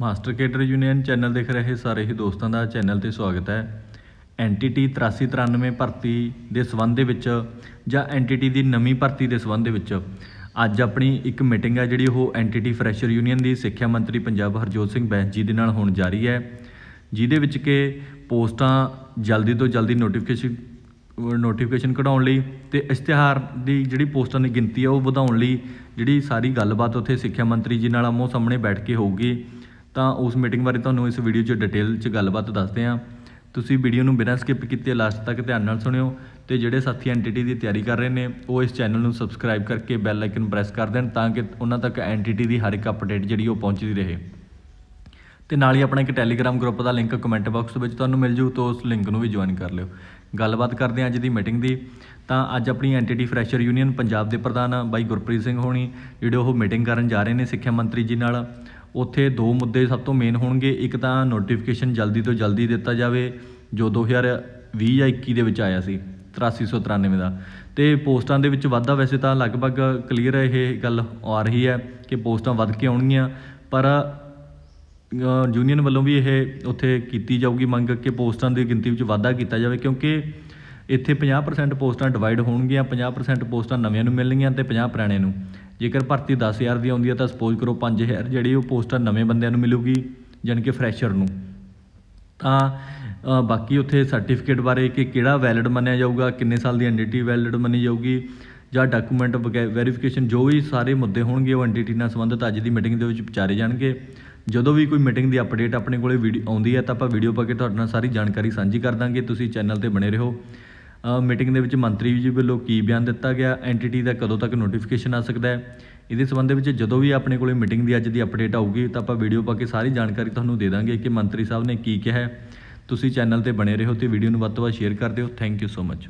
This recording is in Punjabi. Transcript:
ਮਾਸਟਰ ਕੇਡਰ ਯੂਨੀਅਨ ਚੈਨਲ ਦੇਖ ਰਹੇ ਸਾਰੇ ਹੀ ਦੋਸਤਾਂ ਦਾ ਚੈਨਲ ਤੇ ਸਵਾਗਤ ਹੈ ਐਂਟੀਟੀ 8393 ਭਰਤੀ ਦੇ ਸਬੰਧ ਦੇ ਵਿੱਚ ਜਾਂ ਐਂਟੀਟੀ ਦੀ ਨਵੀਂ ਭਰਤੀ ਦੇ ਸਬੰਧ ਦੇ ਵਿੱਚ ਅੱਜ ਆਪਣੀ ਇੱਕ ਮੀਟਿੰਗ ਹੈ ਜਿਹੜੀ ਉਹ ਐਂਟੀਟੀ ਫਰੈਸ਼ਰ ਯੂਨੀਅਨ ਦੀ ਸਿੱਖਿਆ ਮੰਤਰੀ ਪੰਜਾਬ ਹਰਜੋਤ ਸਿੰਘ ਬੈਂਸ ਜੀ ਦੇ ਨਾਲ ਹੋਣ ਜਾ ਰਹੀ ਹੈ ਜਿਹਦੇ ਵਿੱਚ ਕਿ ਪੋਸਟਾਂ ਜਲਦੀ ਤੋਂ ਜਲਦੀ ਨੋਟੀਫਿਕੇਸ਼ਨ ਨੋਟੀਫਿਕੇਸ਼ਨ ਕਢਾਉਣ ਲਈ ਤੇ ਇਸ਼ਤਿਹਾਰ ਦੀ ਜਿਹੜੀ ਪੋਸਟਾਂ ਦੀ ਗਿਣਤੀ ਆ ਉਹ ਵਧਾਉਣ ਲਈ ਜਿਹੜੀ ਸਾਰੀ ਗੱਲਬਾਤ ਉੱਥੇ ਸਿੱਖਿਆ ਮੰਤਰੀ ਜੀ ਨਾਲ ਆਮੋ ਸਾਹਮਣੇ ਬੈਠ ਕੇ ਹੋਊਗੀ ਤਾਂ ਉਸ ਮੀਟਿੰਗ ਬਾਰੇ ਤੁਹਾਨੂੰ ਇਸ ਵੀਡੀਓ 'ਚ ਡਿਟੇਲ 'ਚ ਗੱਲਬਾਤ ਦੱਸਦੇ ਹਾਂ ਤੁਸੀਂ ਵੀਡੀਓ ਨੂੰ ਬਿਨਾਂ ਸਕਿਪ ਕੀਤੇ ਲਾਸਟ ਤੱਕ ਧਿਆਨ ਨਾਲ ਸੁਣਿਓ ਤੇ ਜਿਹੜੇ ਸਾਥੀ ਐਂਟੀਟੀ ਦੀ ਤਿਆਰੀ ਕਰ ਰਹੇ ਨੇ ਉਹ ਇਸ ਚੈਨਲ ਨੂੰ ਸਬਸਕ੍ਰਾਈਬ ਕਰਕੇ ਬੈਲ ਆਈਕਨ ਪ੍ਰੈਸ ਕਰ ਦੇਣ ਤਾਂ ਕਿ ਉਹਨਾਂ ਤੱਕ ਐਂਟੀਟੀ ਦੀ ਹਰ ਇੱਕ ਅਪਡੇਟ ਜਿਹੜੀ ਉਹ ਪਹੁੰਚਦੀ ਰਹੇ ਤੇ ਨਾਲ ਹੀ ਆਪਣਾ ਇੱਕ ਟੈਲੀਗ੍ਰam ਗਰੁੱਪ ਦਾ ਲਿੰਕ ਕਮੈਂਟ ਬਾਕਸ ਵਿੱਚ ਤੁਹਾਨੂੰ ਮਿਲ ਜੂ ਤੋਂ ਉਸ ਲਿੰਕ ਨੂੰ ਵੀ ਜੁਆਇਨ ਕਰ ਲਿਓ ਗੱਲਬਾਤ ਕਰਦੇ ਹਾਂ ਅੱਜ ਦੀ ਮੀਟਿੰਗ ਦੀ ਤਾਂ ਅੱਜ ਆਪਣੀ ਐਂਟੀਟੀ ਫਰੈਸ਼ਰ ਯੂਨੀਅਨ ਪੰਜਾਬ ਦੇ ਪ੍ਰਧਾਨ ਬਾਈ ਗੁਰਪ੍ਰੀਤ ਸਿੰਘ ਹੋਣੀ ਜਿਹੜੇ ਉਹ ਮੀਟਿੰਗ ਕਰਨ ਜਾ ਰਹੇ ਨੇ ਸਿੱਖਿਆ ਮੰਤਰੀ ਜੀ ਨਾਲ ਉੱਥੇ ਦੋ ਮੁੱਦੇ ਸਭ ਤੋਂ ਮੇਨ ਹੋਣਗੇ ਇੱਕ ਤਾਂ ਨੋਟੀਫਿਕੇਸ਼ਨ ਜਲਦੀ ਤੋਂ ਜਲਦੀ ਦਿੱਤਾ ਜਾਵੇ ਜੋ 2020 ਜਾਂ 21 ਦੇ ਵਿੱਚ ਆਇਆ ਸੀ 8393 ਦਾ ਤੇ ਪੋਸਟਾਂ ਦੇ ਵਿੱਚ ਵਾਧਾ ਵੈਸੇ ਤਾਂ ਲਗਭਗ ਕਲੀਅਰ ਇਹ ਗੱਲ ਆ ਰਹੀ ਹੈ ਕਿ ਪੋਸਟਾਂ ਵੱਧ ਕੇ ਆਉਣਗੀਆਂ ਪਰ ਯੂਨੀਅਨ ਵੱਲੋਂ ਵੀ ਇਹ ਉੱਥੇ ਕੀਤੀ ਜਾਊਗੀ ਮੰਗ ਕਿ ਪੋਸਟਾਂ ਦੀ ਗਿਣਤੀ ਵਿੱਚ ਵਾਧਾ ਕੀਤਾ ਜਾਵੇ ਕਿਉਂਕਿ ਇੱਥੇ 50% ਪੋਸਟਾਂ ਡਿਵਾਈਡ ਹੋਣਗੀਆਂ 50% ਪੋਸਟਾਂ ਨਵੀਆਂ ਨੂੰ ਮਿਲਣਗੀਆਂ ਤੇ 50 ਪੁਰਾਣੇ ਨੂੰ ਜੇਕਰ ਭਰਤੀ 10000 ਦੀ ਆਉਂਦੀ ਹੈ ਤਾਂ ਸਪੋਜ਼ ਕਰੋ 5000 ਜਿਹੜੀ ਉਹ ਪੋਸਟਰ ਨਵੇਂ ਬੰਦਿਆਂ ਨੂੰ ਮਿਲੂਗੀ ਜਾਨ ਕਿ ਫਰੈਸ਼ਰ ਨੂੰ ਤਾਂ ਬਾਕੀ ਉੱਥੇ ਸਰਟੀਫਿਕੇਟ ਬਾਰੇ ਕਿ ਕਿਹੜਾ ਵੈਲਿਡ ਮੰਨਿਆ ਜਾਊਗਾ ਕਿੰਨੇ ਸਾਲ ਦੀ ਐਨਡੀਟੀ ਵੈਲਿਡ ਮੰਨੀ ਜਾਊਗੀ ਜਾਂ ਡਾਕੂਮੈਂਟ ਵੈਰੀਫਿਕੇਸ਼ਨ ਜੋ ਵੀ ਸਾਰੇ ਮੁੱਦੇ ਹੋਣਗੇ ਉਹ ਐਨਡੀਟੀ ਨਾਲ ਸੰਬੰਧਿਤ ਅੱਜ ਦੀ ਮੀਟਿੰਗ ਦੇ ਵਿੱਚ ਵਿਚਾਰੇ ਜਾਣਗੇ ਜਦੋਂ ਵੀ ਕੋਈ ਮੀਟਿੰਗ ਦੀ ਅਪਡੇਟ ਆਪਣੇ ਕੋਲੇ ਵੀਡੀਓ ਆਉਂਦੀ ਹੈ ਤਾਂ ਆਪਾਂ ਵੀਡੀਓ ਪਾ ਕੇ ਤੁਹਾਡੇ ਨਾਲ ਸਾਰੀ ਜਾਣਕਾਰੀ ਸਾਂਝੀ ਕਰ ਦਾਂਗੇ ਤੁਸੀਂ ਚੈਨਲ ਤੇ ਬਣੇ ਰਹੋ ਮੀਟਿੰਗ ਦੇ ਵਿੱਚ ਮੰਤਰੀ ਜੀ ਵੱਲੋਂ ਕੀ ਬਿਆਨ ਦਿੱਤਾ ਗਿਆ ਐਂਟੀਟੀ ਦਾ ਕਦੋਂ ਤੱਕ ਨੋਟੀਫਿਕੇਸ਼ਨ ਆ ਸਕਦਾ ਹੈ ਇਹਦੇ ਸੰਬੰਧ ਵਿੱਚ ਜਦੋਂ ਵੀ ਆਪਣੇ ਕੋਲੇ ਮੀਟਿੰਗ ਦੀ ਅੱਜ ਦੀ ਅਪਡੇਟ ਆਊਗੀ ਤਾਂ ਆਪਾਂ ਵੀਡੀਓ ਪਾ ਕੇ ਸਾਰੀ ਜਾਣਕਾਰੀ ਤੁਹਾਨੂੰ ਦੇ ਦਾਂਗੇ ਕਿ ਮੰਤਰੀ ਸਾਹਿਬ ਨੇ ਕੀ ਕਿਹਾ ਤੁਸੀਂ ਚੈਨਲ ਤੇ ਬਣੇ ਰਹੋ ਤੇ ਵੀਡੀਓ ਨੂੰ ਵੱਧ ਤੋਂ ਵੱਧ ਸ਼ੇਅਰ ਕਰ ਦਿਓ ਥੈਂਕ ਯੂ ਸੋ ਮਚ